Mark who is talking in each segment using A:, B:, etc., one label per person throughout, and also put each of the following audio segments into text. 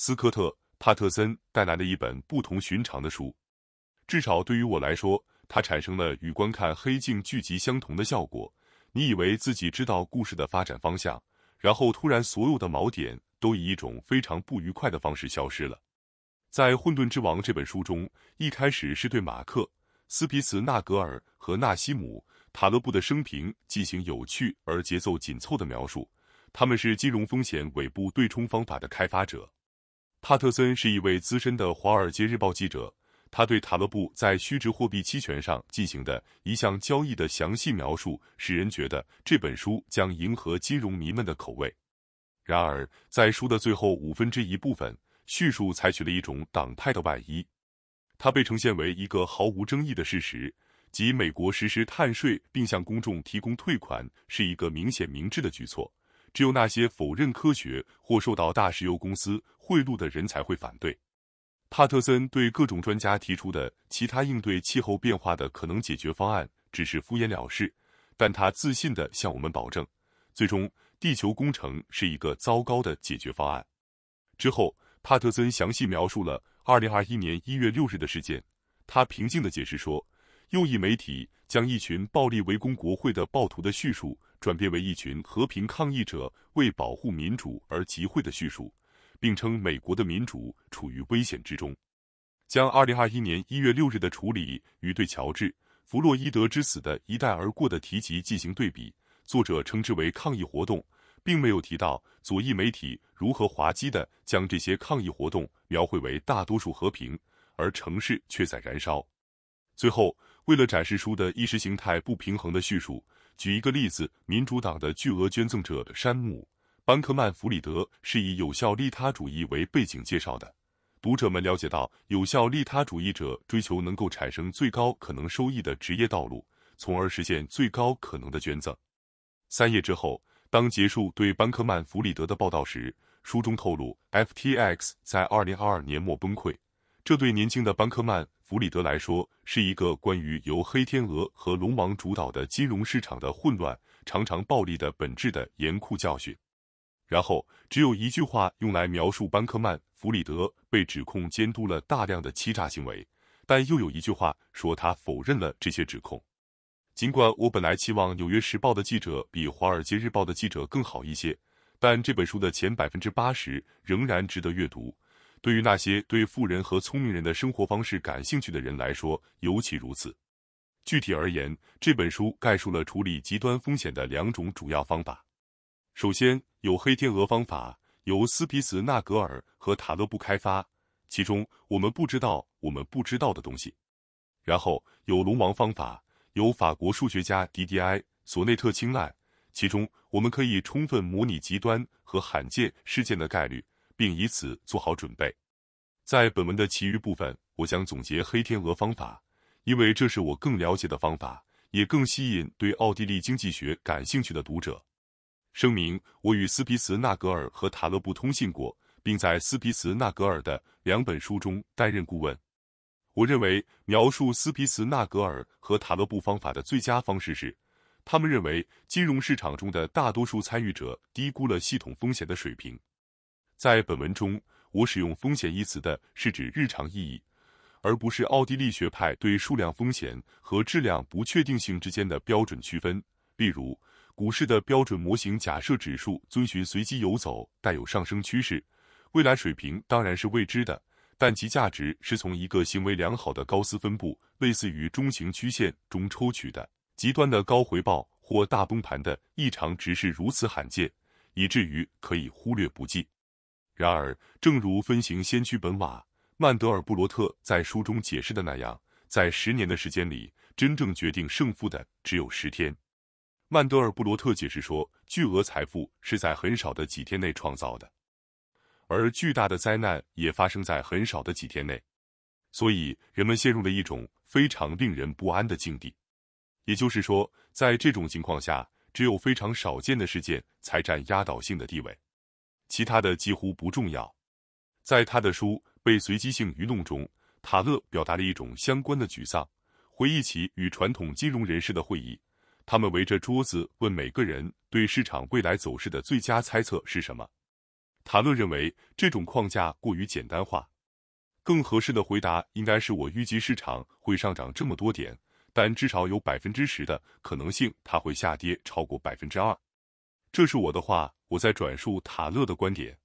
A: 斯科特·帕特森带来了一本不同寻常的书，至少对于我来说，它产生了与观看黑镜剧集相同的效果。你以为自己知道故事的发展方向，然后突然所有的锚点都以一种非常不愉快的方式消失了。在《混沌之王》这本书中，一开始是对马克·斯皮茨纳格尔和纳西姆·塔勒布的生平进行有趣而节奏紧凑的描述，他们是金融风险尾部对冲方法的开发者。帕特森是一位资深的《华尔街日报》记者，他对塔勒布在虚值货币期权上进行的一项交易的详细描述，使人觉得这本书将迎合金融迷们的口味。然而，在书的最后五分之一部分，叙述采取了一种党派的外衣，它被呈现为一个毫无争议的事实：即美国实施碳税并向公众提供退款是一个明显明智的举措。只有那些否认科学或受到大石油公司贿赂的人才会反对。帕特森对各种专家提出的其他应对气候变化的可能解决方案只是敷衍了事，但他自信的向我们保证，最终地球工程是一个糟糕的解决方案。之后，帕特森详细描述了二零二一年一月六日的事件。他平静的解释说。右翼媒体将一群暴力围攻国会的暴徒的叙述转变为一群和平抗议者为保护民主而集会的叙述，并称美国的民主处于危险之中。将二零二一年一月六日的处理与对乔治·弗洛伊德之死的一带而过的提及进行对比，作者称之为抗议活动，并没有提到左翼媒体如何滑稽的将这些抗议活动描绘为大多数和平，而城市却在燃烧。最后。为了展示书的意识形态不平衡的叙述，举一个例子：民主党的巨额捐赠者山姆·班克曼弗里德是以有效利他主义为背景介绍的。读者们了解到，有效利他主义者追求能够产生最高可能收益的职业道路，从而实现最高可能的捐赠。三页之后，当结束对班克曼弗里德的报道时，书中透露，FTX 在二零二二年末崩溃。这对年轻的班克曼弗里德来说，是一个关于由黑天鹅和龙王主导的金融市场的混乱、常常暴力的本质的严酷教训。然后，只有一句话用来描述班克曼弗里德被指控监督了大量的欺诈行为，但又有一句话说他否认了这些指控。尽管我本来期望《纽约时报》的记者比《华尔街日报》的记者更好一些，但这本书的前百分之八十仍然值得阅读。对于那些对富人和聪明人的生活方式感兴趣的人来说，尤其如此。具体而言，这本书概述了处理极端风险的两种主要方法。首先，有黑天鹅方法，由斯皮茨纳格尔和塔勒布开发，其中我们不知道我们不知道的东西。然后有龙王方法，由法国数学家迪迪埃·索内特青睐，其中我们可以充分模拟极端和罕见事件的概率。并以此做好准备。在本文的其余部分，我将总结黑天鹅方法，因为这是我更了解的方法，也更吸引对奥地利经济学感兴趣的读者。声明：我与斯皮茨纳格尔和塔勒布通信过，并在斯皮茨纳格尔的两本书中担任顾问。我认为描述斯皮茨纳格尔和塔勒布方法的最佳方式是，他们认为金融市场中的大多数参与者低估了系统风险的水平。在本文中，我使用“风险”一词的是指日常意义，而不是奥地利学派对数量风险和质量不确定性之间的标准区分。例如，股市的标准模型假设指数遵循随机游走，带有上升趋势，未来水平当然是未知的，但其价值是从一个行为良好的高斯分布（类似于中型曲线）中抽取的。极端的高回报或大崩盘的异常值是如此罕见，以至于可以忽略不计。然而，正如分行先驱本瓦·曼德尔布罗特在书中解释的那样，在十年的时间里，真正决定胜负的只有十天。曼德尔布罗特解释说，巨额财富是在很少的几天内创造的，而巨大的灾难也发生在很少的几天内，所以人们陷入了一种非常令人不安的境地。也就是说，在这种情况下，只有非常少见的事件才占压倒性的地位。其他的几乎不重要。在他的书《被随机性愚弄》中，塔勒表达了一种相关的沮丧，回忆起与传统金融人士的会议，他们围着桌子问每个人对市场未来走势的最佳猜测是什么。塔勒认为这种框架过于简单化，更合适的回答应该是“我预计市场会上涨这么多点，但至少有百分之十的可能性它会下跌超过百分之二”。这是我的话。我在转述塔勒的观点。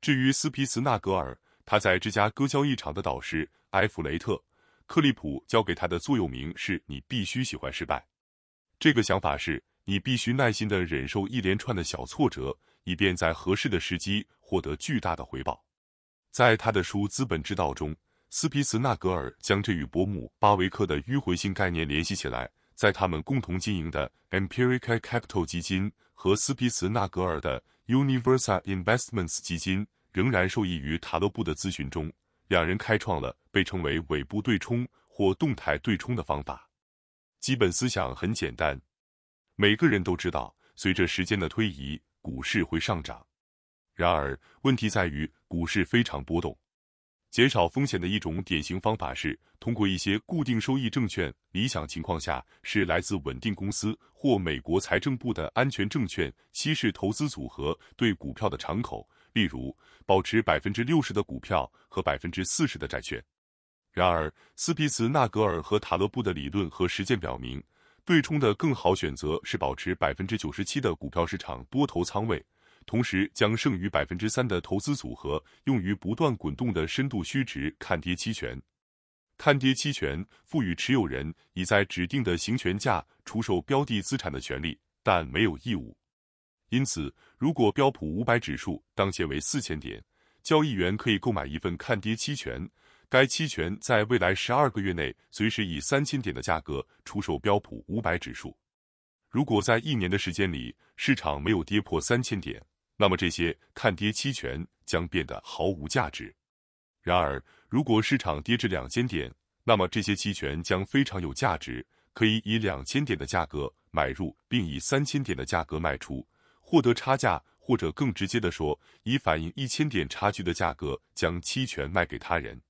A: 至于斯皮茨纳格尔，他在芝加哥交易场的导师埃弗雷特·克利普教给他的座右铭是你必须喜欢失败。这个想法是你必须耐心地忍受一连串的小挫折，以便在合适的时机获得巨大的回报。在他的书《资本之道》中，斯皮茨纳格尔将这与伯姆巴维克的迂回性概念联系起来。在他们共同经营的 Empirica Capital 基金。和斯皮茨纳格尔的 Universal Investments 基金仍然受益于塔勒布的咨询中，两人开创了被称为尾部对冲或动态对冲的方法。基本思想很简单，每个人都知道，随着时间的推移，股市会上涨。然而，问题在于股市非常波动。减少风险的一种典型方法是通过一些固定收益证券，理想情况下是来自稳定公司或美国财政部的安全证券，稀释投资组合对股票的敞口。例如，保持百分之六十的股票和百分之四十的债券。然而，斯皮茨纳格尔和塔勒布的理论和实践表明，对冲的更好选择是保持百分之九十七的股票市场多头仓位。同时，将剩余百分之三的投资组合用于不断滚动的深度虚值看跌期权。看跌期权赋予持有人已在指定的行权价出售标的资产的权利，但没有义务。因此，如果标普五百指数当前为四千点，交易员可以购买一份看跌期权。该期权在未来十二个月内，随时以三千点的价格出售标普五百指数。如果在一年的时间里，市场没有跌破三千点，那么这些看跌期权将变得毫无价值。然而，如果市场跌至两千点，那么这些期权将非常有价值，可以以两千点的价格买入，并以三千点的价格卖出，获得差价，或者更直接的说，以反映一千点差距的价格将期权卖给他人。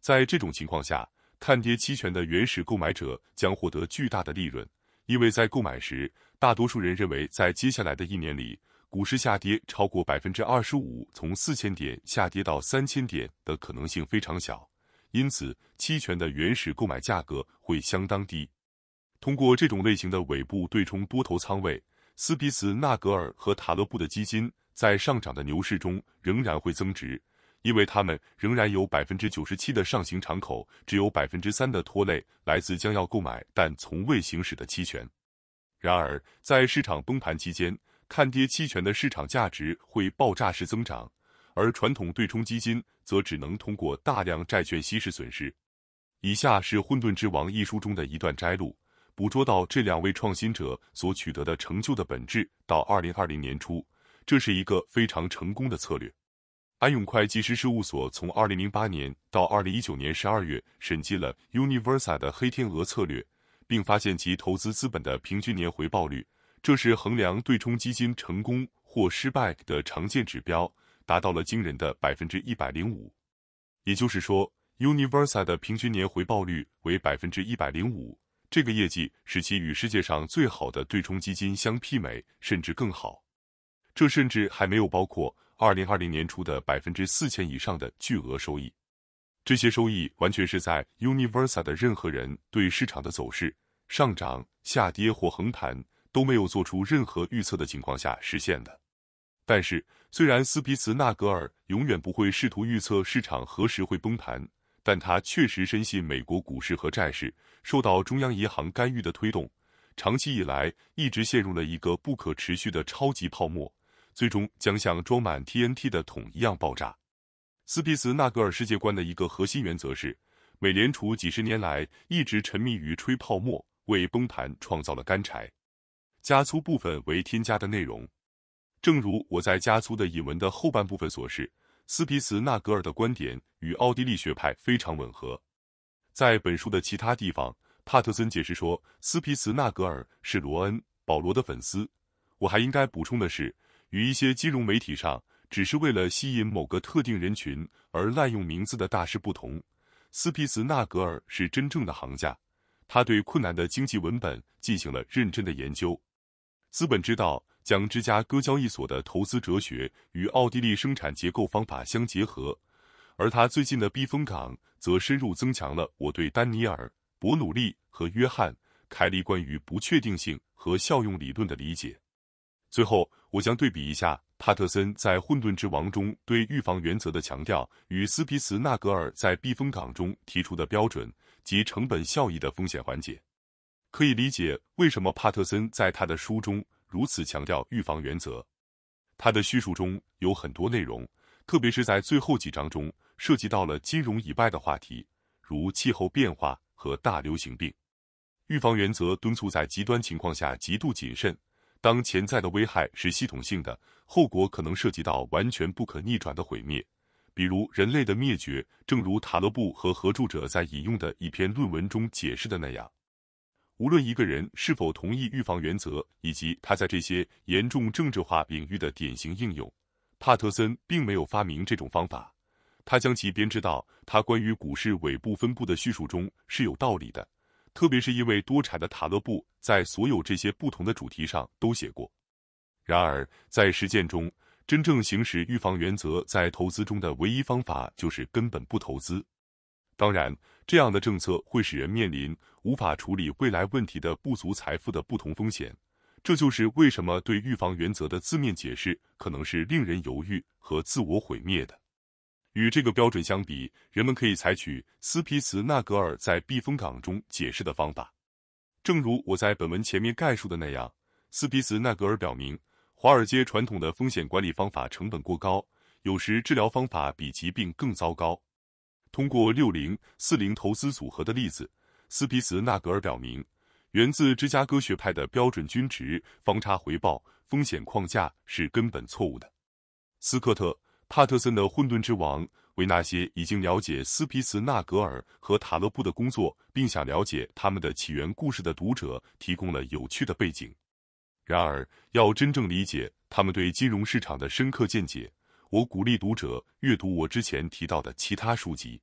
A: 在这种情况下，看跌期权的原始购买者将获得巨大的利润，因为在购买时，大多数人认为在接下来的一年里。股市下跌超过百分之二十五，从四千点下跌到三千点的可能性非常小，因此期权的原始购买价格会相当低。通过这种类型的尾部对冲多头仓位，斯皮茨纳格尔和塔勒布的基金在上涨的牛市中仍然会增值，因为他们仍然有百分之九十七的上行敞口，只有百分之三的拖累来自将要购买但从未行使的期权。然而，在市场崩盘期间，看跌期权的市场价值会爆炸式增长，而传统对冲基金则只能通过大量债券稀释损失。以下是《混沌之王》一书中的一段摘录，捕捉到这两位创新者所取得的成就的本质。到二零二零年初，这是一个非常成功的策略。安永会计师事务所从二零零八年到二零一九年十二月审计了 Universa 的黑天鹅策略，并发现其投资资本的平均年回报率。这是衡量对冲基金成功或失败的常见指标，达到了惊人的百分之一百零五。也就是说 u n i v e r s a 的平均年回报率为百分之一百零五。这个业绩使其与世界上最好的对冲基金相媲美，甚至更好。这甚至还没有包括二零二零年初的百分之四千以上的巨额收益。这些收益完全是在 u n i v e r s l 的任何人对市场的走势上涨、下跌或横盘。都没有做出任何预测的情况下实现的。但是，虽然斯皮茨纳格尔永远不会试图预测市场何时会崩盘，但他确实深信美国股市和债市受到中央银行干预的推动，长期以来一直陷入了一个不可持续的超级泡沫，最终将像装满 TNT 的桶一样爆炸。斯皮茨纳格尔世界观的一个核心原则是，美联储几十年来一直沉迷于吹泡沫，为崩盘创造了干柴。加粗部分为添加的内容，正如我在加粗的引文的后半部分所示，斯皮茨纳格尔的观点与奥地利学派非常吻合。在本书的其他地方，帕特森解释说，斯皮茨纳格尔是罗恩·保罗的粉丝。我还应该补充的是，与一些金融媒体上只是为了吸引某个特定人群而滥用名字的大师不同，斯皮茨纳格尔是真正的行家，他对困难的经济文本进行了认真的研究。《资本之道》将芝加哥交易所的投资哲学与奥地利生产结构方法相结合，而他最近的《避风港》则深入增强了我对丹尼尔·伯努利和约翰·凯利关于不确定性和效用理论的理解。最后，我将对比一下帕特森在《混沌之王》中对预防原则的强调与斯皮茨纳格尔在《避风港》中提出的标准及成本效益的风险缓解。可以理解为什么帕特森在他的书中如此强调预防原则。他的叙述中有很多内容，特别是在最后几章中涉及到了金融以外的话题，如气候变化和大流行病。预防原则敦促在极端情况下极度谨慎，当潜在的危害是系统性的，后果可能涉及到完全不可逆转的毁灭，比如人类的灭绝。正如塔勒布和合著者在引用的一篇论文中解释的那样。无论一个人是否同意预防原则，以及他在这些严重政治化领域的典型应用，帕特森并没有发明这种方法。他将其编织到他关于股市尾部分布的叙述中是有道理的，特别是因为多产的塔勒布在所有这些不同的主题上都写过。然而，在实践中，真正行使预防原则在投资中的唯一方法就是根本不投资。当然。这样的政策会使人面临无法处理未来问题的不足财富的不同风险，这就是为什么对预防原则的字面解释可能是令人犹豫和自我毁灭的。与这个标准相比，人们可以采取斯皮茨纳格尔在避风港中解释的方法。正如我在本文前面概述的那样，斯皮茨纳格尔表明，华尔街传统的风险管理方法成本过高，有时治疗方法比疾病更糟糕。通过六零四零投资组合的例子，斯皮茨纳格尔表明，源自芝加哥学派的标准均值方差回报风险框架是根本错误的。斯科特·帕特森的《混沌之王》为那些已经了解斯皮茨纳格尔和塔勒布的工作，并想了解他们的起源故事的读者提供了有趣的背景。然而，要真正理解他们对金融市场的深刻见解。我鼓励读者阅读我之前提到的其他书籍。